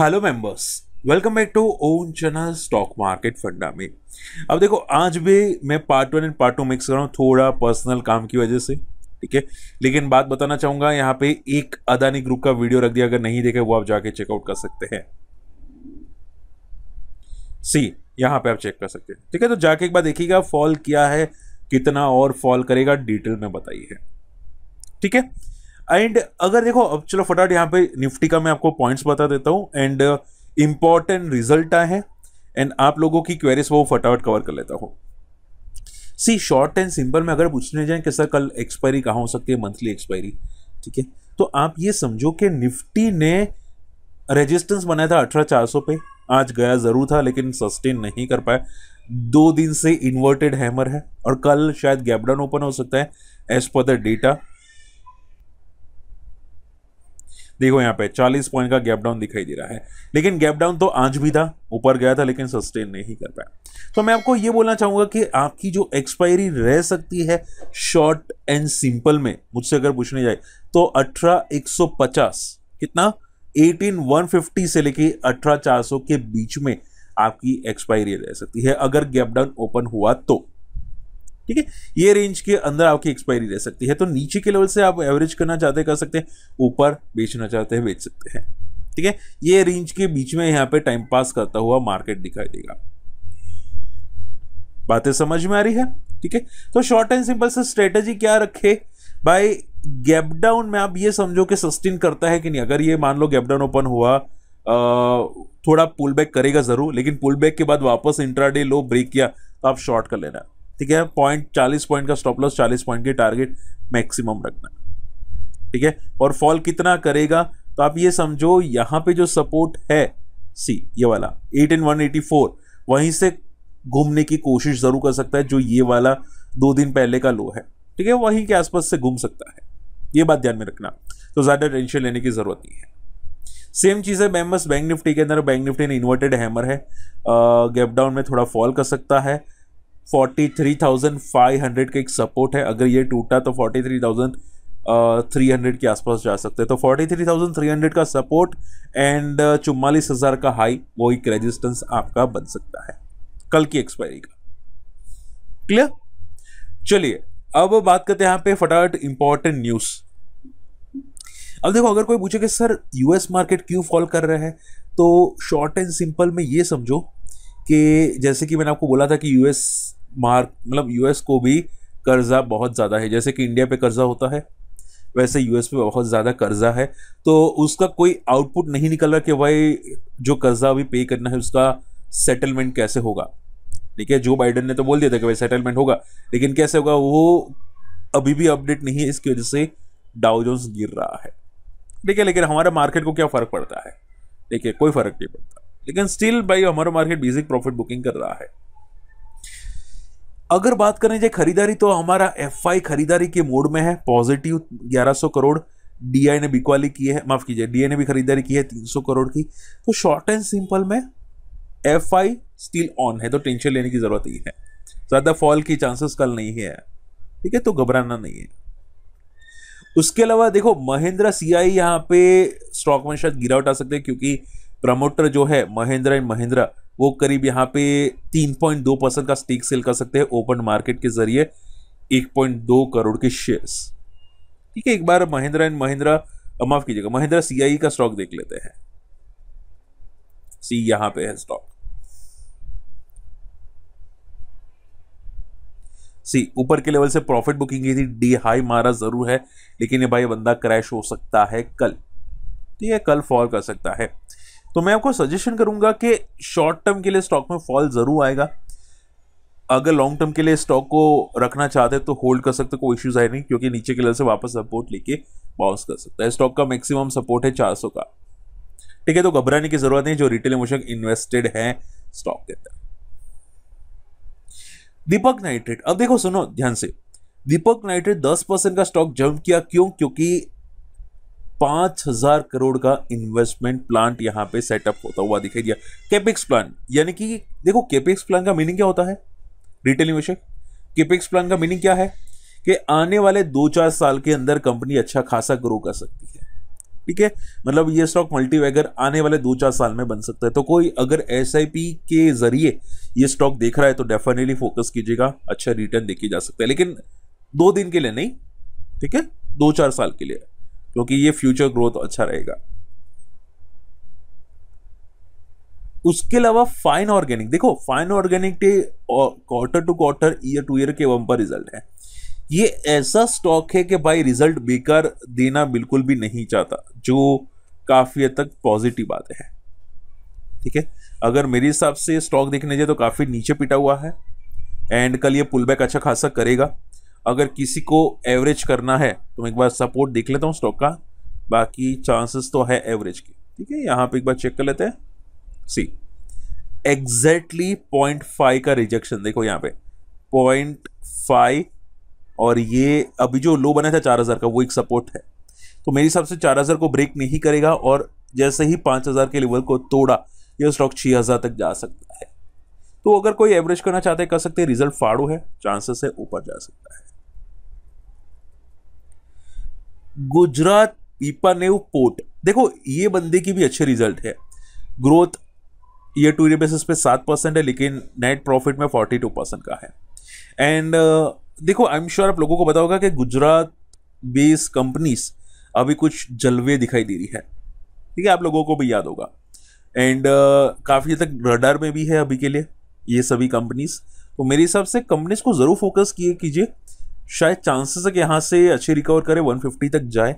hello members welcome back to own channel stock market funda में अब देखो आज भी मैं part one and part two mix कर रहा हूँ थोड़ा पर्सनल काम की वजह से ठीक है लेकिन बात बताना चाहूंगा यहाँ पे एक अदानी ग्रुप का वीडियो रख दिया अगर नहीं देखे वो आप जाके चेकआउट कर सकते हैं सी यहाँ पे आप चेक कर सकते हैं ठीक है तो जाके एक बार देखिएगा फॉल किया है कितना और फॉल करेगा डिटेल में बताइए ठीक है एंड अगर देखो अब चलो फटाफट यहाँ पे निफ्टी का मैं आपको पॉइंट्स बता देता हूँ एंड इम्पॉर्टेंट रिजल्ट आए हैं एंड आप लोगों की क्वेरीज वो फटाफट कवर कर लेता हूँ सी शॉर्ट एंड सिंपल में अगर पूछने जाए कि सर कल एक्सपायरी कहाँ हो सकती है मंथली एक्सपायरी ठीक है तो आप ये समझो कि निफ्टी ने रेजिस्टेंस बनाया था अठारह चार सौ पे आज गया ज़रूर था लेकिन सस्टेन नहीं कर पाया दो दिन से इन्वर्टेड हैमर है और कल शायद गैपडाउन ओपन हो सकता है एज पर द डेटा देखो यहाँ पे 40 पॉइंट का गैप डाउन दिखाई दे रहा है लेकिन गैप डाउन तो आज भी था ऊपर गया था लेकिन सस्टेन नहीं कर पाया तो मैं आपको ये बोलना चाहूंगा कि आपकी जो एक्सपायरी रह सकती है शॉर्ट एंड सिंपल में मुझसे अगर पूछने जाए तो अठारह कितना 18150 से लेके 18400 के बीच में आपकी एक्सपायरी रह सकती है अगर गैप डाउन ओपन हुआ तो ठीक है ये रेंज के अंदर आपकी एक्सपायरी रह सकती है तो नीचे के लेवल से आप एवरेज करना चाहते कर सकते हैं ऊपर बेचना चाहते हैं बेच सकते हैं ठीक है ये रेंज के बीच में यहाँ पे टाइम पास करता हुआ मार्केट दिखाई देगा बातें समझ में आ रही है ठीक है तो शॉर्ट एंड सिंपल से स्ट्रेटेजी क्या रखे बाय गैप डाउन में आप ये समझो कि सस्टेन करता है कि नहीं अगर ये मान लो गैप डाउन ओपन हुआ थोड़ा पुल बैक करेगा जरूर लेकिन पुल बैक के बाद वापस इंट्राडे लो ब्रेक किया तो आप शॉर्ट कर लेना ठीक है पॉइंट चालीस पॉइंट का स्टॉप लॉस चालीस पॉइंट के टारगेट मैक्सिमम रखना ठीक है और फॉल कितना करेगा तो आप ये समझो यहाँ पे जो सपोर्ट है सी ये वाला eight and one eighty four वहीं से घूमने की कोशिश जरूर कर सकता है जो ये वाला दो दिन पहले का लो है ठीक है वहीं के आसपास से घूम सकता है ये बात ध्यान में रखना तो ज़्यादा टेंशन लेने की ज़रूरत नहीं है सेम चीज़ है मेम्बर्स बैंक निफ्टी के अंदर बैंक निफ्टी ने इन्वर्टेड हैमर है गैप डाउन में थोड़ा फॉल कर सकता है 43,500 का एक सपोर्ट है अगर ये टूटा तो 43,300 के आसपास जा सकते हैं तो 43,300 का सपोर्ट एंड चुम्बालीस हज़ार का हाई वो एक रेजिस्टेंस आपका बन सकता है कल की एक्सपायरी का क्लियर चलिए अब बात करते हैं यहाँ पे फटाफट इंपॉर्टेंट न्यूज़ अब देखो अगर कोई पूछे कि सर यूएस मार्केट क्यों फॉल कर रहे हैं तो शॉर्ट एंड सिंपल में ये समझो कि जैसे कि मैंने आपको बोला था कि यूएस मार्क मतलब यूएस को भी कर्ज़ा बहुत ज़्यादा है जैसे कि इंडिया पे कर्ज़ा होता है वैसे यूएस पे बहुत ज़्यादा कर्ज़ा है तो उसका कोई आउटपुट नहीं निकल रहा कि भाई जो कर्ज़ा अभी पे करना है उसका सेटलमेंट कैसे होगा ठीक है जो बाइडन ने तो बोल दिया था कि भाई सेटलमेंट होगा लेकिन कैसे होगा वो अभी भी अपडेट नहीं है इसकी वजह से डाउजोन्स गिर रहा है ठीक है लेकिन हमारे मार्केट को क्या फ़र्क पड़ता है ठीक है कोई फ़र्क नहीं पड़ता लेकिन स्टिल भाई हमारा मार्केट बेसिक प्रॉफिट बुकिंग कर रहा है अगर बात करें जाए खरीदारी तो हमारा एफ खरीदारी के मोड में है पॉजिटिव 1100 करोड़ डी ने बिकवाली की है माफ कीजिए डीआई ने भी खरीदारी की है 300 करोड़ की तो शॉर्ट एंड सिंपल में एफ स्टिल ऑन है तो टेंशन लेने की जरूरत ही है ज़्यादा फॉल की चांसेस कल नहीं है ठीक है तो घबराना नहीं है उसके अलावा देखो महिंद्रा सीआई आई यहाँ पे स्टॉक में शायद गिरावट आ सकते हैं क्योंकि प्रमोटर जो है महेंद्र एंड महेंद्रा वो करीब यहाँ पे तीन पॉइंट दो परसेंट का स्टेक सेल कर सकते हैं ओपन मार्केट के जरिए एक पॉइंट दो करोड़ के शेयर्स ठीक है एक बार महेंद्र एंड महिंद्रा माफ कीजिएगा महेंद्रा सीआई e का स्टॉक देख लेते हैं सी यहां पे है स्टॉक सी ऊपर के लेवल से प्रॉफिट बुकिंग की थी डी हाई मारा जरूर है लेकिन ये भाई बंदा क्रैश हो सकता है कल ठीक है कल फॉल कर सकता है तो मैं आपको सजेशन करूंगा कि शॉर्ट टर्म के लिए स्टॉक में फॉल ज़रूर आएगा अगर लॉन्ग टर्म के लिए स्टॉक को रखना चाहते हैं तो होल्ड कर सकते कोई इश्यूज आए नहीं क्योंकि नीचे के लेवल से वापस सपोर्ट लेके बाउंस कर सकता है स्टॉक का मैक्सिमम सपोर्ट है चार का ठीक है तो घबराने की जरूरत नहीं जो रिटेल इमोशन इन्वेस्टेड है स्टॉक के अंदर दीपक नाइट्रेट अब देखो सुनो ध्यान से दीपक नाइट्रेट 10 परसेंट का स्टॉक जंप किया क्यों क्योंकि पांच हजार करोड़ का इन्वेस्टमेंट प्लांट यहां पे सेटअप होता हुआ दिखाई दिया केपेक्स प्लान यानी कि देखो केपेक्स प्लान का मीनिंग क्या होता है रिटेल निवेशक केपेक्स प्लान का मीनिंग क्या है कि आने वाले दो चार साल के अंदर कंपनी अच्छा खासा ग्रो कर सकती है ठीक है मतलब ये स्टॉक मल्टीवैगर आने वाले दो चार साल में बन सकता है तो कोई अगर एस के जरिए ये स्टॉक देख रहा है तो डेफिनेटली फोकस कीजिएगा अच्छा रिटर्न देखे जा सकता है लेकिन दो दिन के लिए नहीं ठीक है दो चार साल के लिए क्योंकि ये फ्यूचर ग्रोथ अच्छा रहेगा उसके अलावा फाइन ऑर्गेनिक देखो fine organic quarter to quarter year to year के पर रिजल्ट है ये ऐसा स्टॉक है कि भाई रिजल्ट बेकार देना बिल्कुल भी नहीं चाहता जो काफ़ी हद तक पॉजिटिव आते है ठीक है अगर मेरे हिसाब से स्टॉक देखने जाए तो काफ़ी नीचे पिटा हुआ है एंड कल ये पुल बैक अच्छा खासा करेगा अगर किसी को एवरेज करना है तो मैं एक बार सपोर्ट देख लेता हूँ स्टॉक का बाकी चांसेस तो है एवरेज के ठीक है यहाँ पे एक बार चेक कर लेते हैं सी एग्जैक्टली पॉइंट फाइव का रिजेक्शन देखो यहाँ पे पॉइंट फाइव और ये अभी जो लो बना था चार हज़ार का वो एक सपोर्ट है तो मेरे हिसाब से चार हज़ार को ब्रेक नहीं करेगा और जैसे ही पाँच हज़ार के लेवल को तोड़ा यह स्टॉक छः हज़ार तक जा सकता है तो अगर कोई एवरेज करना चाहते कर सकते रिजल्ट फाड़ू है चांसेस है ऊपर जा सकता है गुजरात पीपानेव पोर्ट देखो ये बंदे की भी अच्छे रिजल्ट है ग्रोथ ये टू ईयर बेसिस पे सात परसेंट है लेकिन नेट प्रॉफिट में फोर्टी टू परसेंट का है एंड uh, देखो आई एम श्योर आप लोगों को पता होगा कि गुजरात बेस्ड कंपनीज अभी कुछ जलवे दिखाई दे रही है ठीक है आप लोगों को भी याद होगा एंड uh, काफ़ी तक रडार में भी है अभी के लिए ये सभी कंपनीज तो मेरे हिसाब से कंपनीज को ज़रूर फोकस किए कीजिए शायद चांसेस है कि यहाँ से अच्छे रिकवर करे 150 तक जाए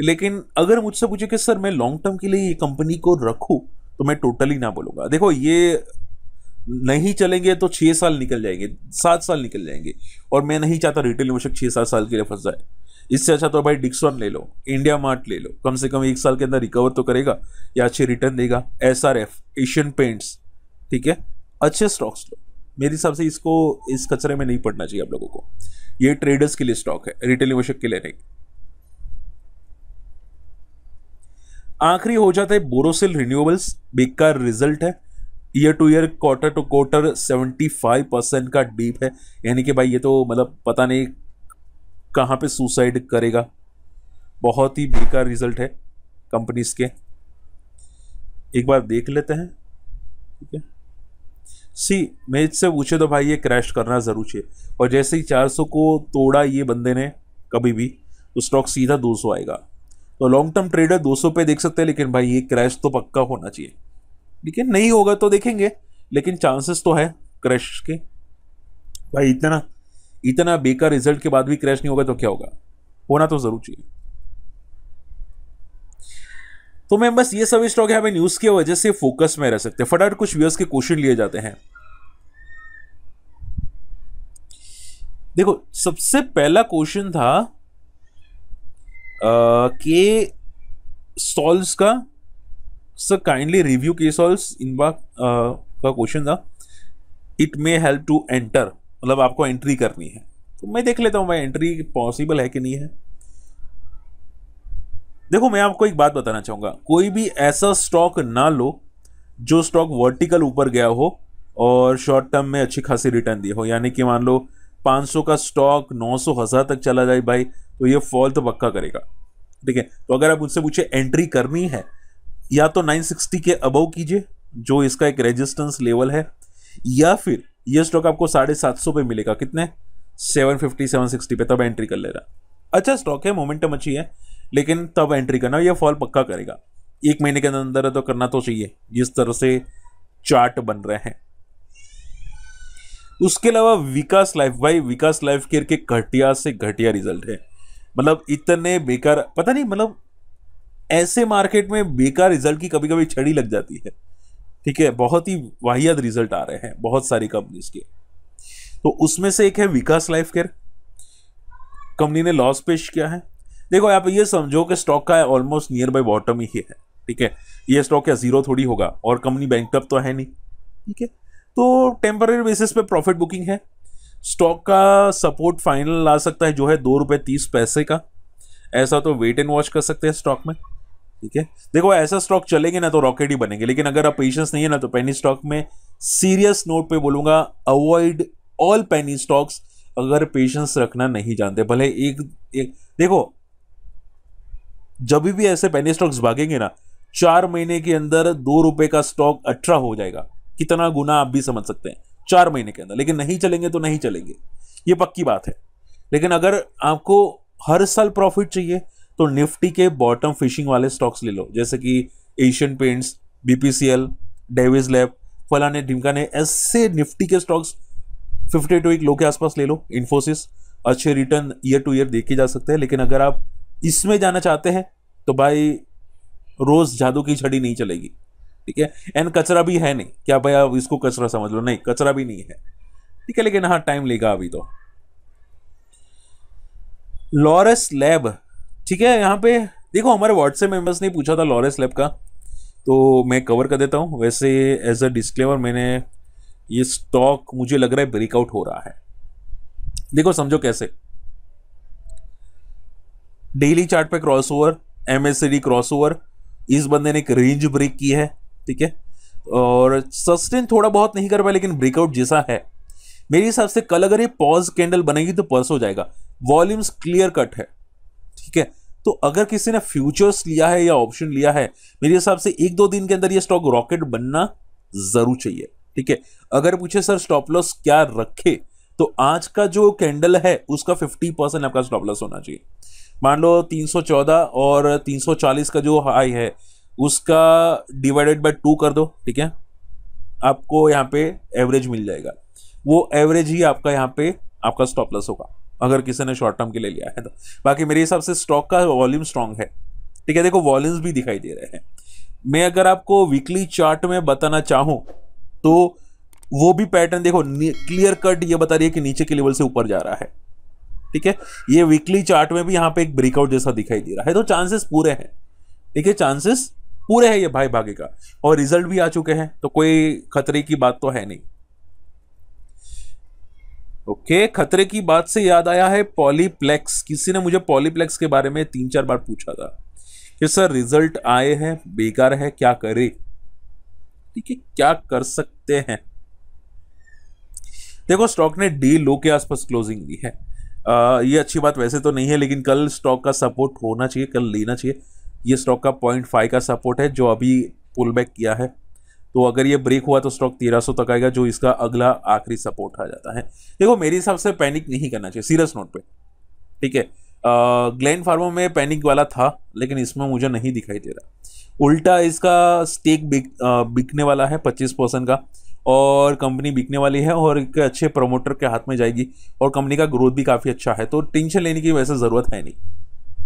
लेकिन अगर मुझसे पूछे कि सर मैं लॉन्ग टर्म के लिए ये कंपनी को रखूँ तो मैं टोटली ना बोलूँगा देखो ये नहीं चलेंगे तो छः साल निकल जाएंगे सात साल निकल जाएंगे और मैं नहीं चाहता रिटेल निवेशक छः सात साल के लिए फंस जाए इससे अच्छा तो भाई डिक्सॉन ले लो इंडिया मार्ट ले लो कम से कम एक साल के अंदर रिकवर तो करेगा या अच्छे रिटर्न देगा S R F Asian Paints ठीक है अच्छे स्टॉक्स लो मेरे हिसाब से इसको इस कचरे में नहीं पड़ना चाहिए आप लोगों को ये ट्रेडर्स के लिए स्टॉक है रिटेल निवेशक के लिए नहीं आखिरी हो जाता है बोरोसिल रिन्यूएबल्स बेकार रिजल्ट है year to year quarter to quarter 75 percent का डीप है यानी कि भाई ये तो मतलब पता नहीं कहां पे सुसाइड करेगा बहुत ही बेकार रिजल्ट है कंपनीज के एक बार देख लेते हैं ठीक है सी मेज से पूछे तो भाई ये क्रैश करना ज़रूर चाहिए और जैसे ही 400 को तोड़ा ये बंदे ने कभी भी तो स्टॉक सीधा 200 आएगा तो लॉन्ग टर्म ट्रेडर 200 पे देख सकते हैं लेकिन भाई ये क्रैश तो पक्का होना चाहिए लेकिन नहीं होगा तो देखेंगे लेकिन चांसेस तो है क्रैश के भाई इतना इतना बेकार रिजल्ट के बाद भी क्रैश नहीं होगा तो क्या होगा होना तो ज़रूर चाहिए तो मैम बस ये सभी स्टॉक यहाँ पे न्यूज की वजह से फोकस में रह सकते हैं फटाफट कुछ व्यूअर्स के क्वेश्चन लिए जाते हैं देखो सबसे पहला क्वेश्चन था के सॉल्स का सर काइंडली रिव्यू के सॉल्स इन का क्वेश्चन था it may help to enter मतलब आपको एंट्री करनी है तो मैं देख लेता हूँ भाई एंट्री पॉसिबल है कि नहीं है देखो मैं आपको एक बात बताना चाहूंगा कोई भी ऐसा स्टॉक ना लो जो स्टॉक वर्टिकल ऊपर गया हो और शॉर्ट टर्म में अच्छी खासी रिटर्न दी हो यानी कि मान लो 500 का स्टॉक 900 हज़ार तक चला जाए भाई तो ये फॉल तो पक्का करेगा ठीक है तो अगर आप उनसे पूछे एंट्री करनी है या तो 960 के अबव कीजिए जो इसका एक रेजिस्टेंस लेवल है या फिर ये स्टॉक आपको साढ़े सात सौ पे मिलेगा कितने 750 760 पे तब एंट्री कर ले रहा अच्छा स्टॉक है मोमेंटम अच्छी है लेकिन तब एंट्री करना ये फॉल पक्का करेगा एक महीने के अंदर तो करना तो चाहिए जिस तरह से चार्ट बन रहे हैं उसके अलावा विकास लाइफ भाई विकास लाइफ केयर के घटिया से घटिया रिजल्ट है मतलब इतने बेकार पता नहीं मतलब ऐसे मार्केट में बेकार रिजल्ट की कभी कभी छड़ी लग जाती है ठीक है बहुत ही वाहियात रिजल्ट आ रहे हैं बहुत सारी कंपनीज के तो उसमें से एक है विकास लाइफ केयर कंपनी ने लॉस पेश किया है देखो यहाँ पे ये समझो कि स्टॉक का ऑलमोस्ट नियर बाई बॉटम ही है ठीक है ये स्टॉक क्या जीरो थोड़ी होगा और कंपनी बैंक तो है नहीं ठीक है तो टेम्पररी बेसिस पे प्रॉफिट बुकिंग है स्टॉक का सपोर्ट फाइनल आ सकता है जो है दो रुपये तीस पैसे का ऐसा तो वेट एंड वॉच कर सकते हैं स्टॉक में ठीक है देखो ऐसा स्टॉक चलेंगे ना तो रॉकेट ही बनेंगे लेकिन अगर आप पेशेंस नहीं है ना तो पेनी स्टॉक में सीरियस नोट पे बोलूंगा अवॉइड ऑल पेनी स्टॉक्स अगर पेशेंस रखना नहीं जानते भले एक, एक देखो जब भी ऐसे पेनी स्टॉक्स भागेंगे ना चार महीने के अंदर दो रुपए का स्टॉक अठारह हो जाएगा कितना गुना आप भी समझ सकते हैं चार महीने के अंदर लेकिन नहीं चलेंगे तो नहीं चलेंगे ये पक्की बात है लेकिन अगर आपको हर साल प्रॉफिट चाहिए तो निफ्टी के बॉटम फिशिंग वाले स्टॉक्स ले लो जैसे कि Asian Paints BPCL Divi's lab फलाने ढिमकाने ऐसे निफ्टी के स्टॉक्स फिफ्टी टू एक लो के आसपास ले लो इन्फोसिस अच्छे रिटर्न ईयर टू ईयर देखे जा सकते हैं लेकिन अगर आप इसमें जाना चाहते हैं तो भाई रोज जादू की छड़ी नहीं चलेगी ठीक है एंड कचरा भी है नहीं क्या भाई आप इसको कचरा समझ लो नहीं कचरा भी नहीं है ठीक है लेकिन हाँ टाइम लेगा अभी तो लॉरेस लैब ठीक है यहाँ पे देखो हमारे व्हाट्सएप मेंबर्स ने पूछा था लॉरेस लैब का तो मैं कवर कर देता हूँ वैसे एज अ डिस्क्लेमर मैंने ये स्टॉक मुझे लग रहा है ब्रेकआउट हो रहा है देखो समझो कैसे डेली चार्ट पे cross over M S C D cross over इस बंदे ने एक रेंज ब्रेक की है ठीक है और सस्टेन थोड़ा बहुत नहीं कर पाया लेकिन ब्रेकआउट जैसा है मेरे हिसाब से कल अगर ये पॉज कैंडल बनेगी तो पर्स हो जाएगा वॉल्यूम्स क्लियर कट है ठीक है तो अगर किसी ने फ्यूचर्स लिया है या ऑप्शन लिया है मेरे हिसाब से एक दो दिन के अंदर ये स्टॉक रॉकेट बनना जरूर चाहिए ठीक है अगर पूछे सर स्टॉप लॉस क्या रखे तो आज का जो कैंडल है उसका 50 परसेंट आपका स्टॉप लॉस होना चाहिए मान लो 314 और 340 का जो हाई है उसका डिवाइडेड बाय टू कर दो ठीक है आपको यहाँ पे एवरेज मिल जाएगा वो एवरेज ही आपका यहाँ पे आपका स्टॉप लॉस होगा अगर किसी ने शॉर्ट टर्म के लिए लिया है तो बाकी मेरे हिसाब से स्टॉक का वॉल्यूम स्ट्रांग है ठीक है देखो वॉल्यूम्स भी दिखाई दे रहे हैं मैं अगर आपको वीकली चार्ट में बताना चाहूँ तो वो भी पैटर्न देखो क्लियर कट ये बता रही है कि नीचे के लेवल से ऊपर जा रहा है ठीक है ये वीकली चार्ट में भी यहाँ पे एक ब्रेकआउट जैसा दिखाई दे रहा है तो चांसेस पूरे हैं ठीक है चांसेस पूरे हैं ये भाई भागे का और रिजल्ट भी आ चुके हैं तो कोई खतरे की बात तो है नहीं ओके okay, खतरे की बात से याद आया है पॉलीप्लेक्स किसी ने मुझे पॉलीप्लेक्स के बारे में तीन चार बार पूछा था कि सर रिजल्ट आए हैं बेकार है क्या करे ठीक है क्या कर सकते हैं देखो स्टॉक ने डी लो के आसपास क्लोजिंग दी है ये अच्छी बात वैसे तो नहीं है लेकिन कल स्टॉक का सपोर्ट होना चाहिए कल लेना चाहिए ये स्टॉक का पॉइंट फाइव का सपोर्ट है जो अभी पुल बैक किया है तो अगर ये ब्रेक हुआ तो स्टॉक तेरह सौ तक आएगा जो इसका अगला आखिरी सपोर्ट आ जाता है देखो मेरे हिसाब से पैनिक नहीं करना चाहिए सीरियस नोट पे ठीक है ग्लैंड फार्मो में पैनिक वाला था लेकिन इसमें मुझे नहीं दिखाई दे रहा उल्टा इसका स्टेक बिक बिकने वाला है पच्चीस परसेंट का और कंपनी बिकने वाली है और एक अच्छे प्रमोटर के हाथ में जाएगी और कंपनी का ग्रोथ भी काफ़ी अच्छा है तो टेंशन लेने की वैसे ज़रूरत है नहीं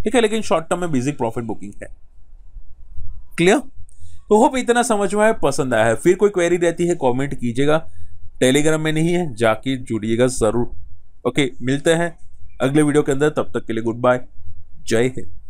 ठीक है लेकिन शॉर्ट टर्म में बेसिक प्रॉफिट बुकिंग है क्लियर तो होप इतना समझ में आया पसंद आया है फिर कोई क्वेरी रहती है कॉमेंट कीजिएगा टेलीग्राम में नहीं है जाके जुड़िएगा ज़रूर ओके मिलते हैं अगले वीडियो के अंदर तब तक के लिए गुड बाय जय हिंद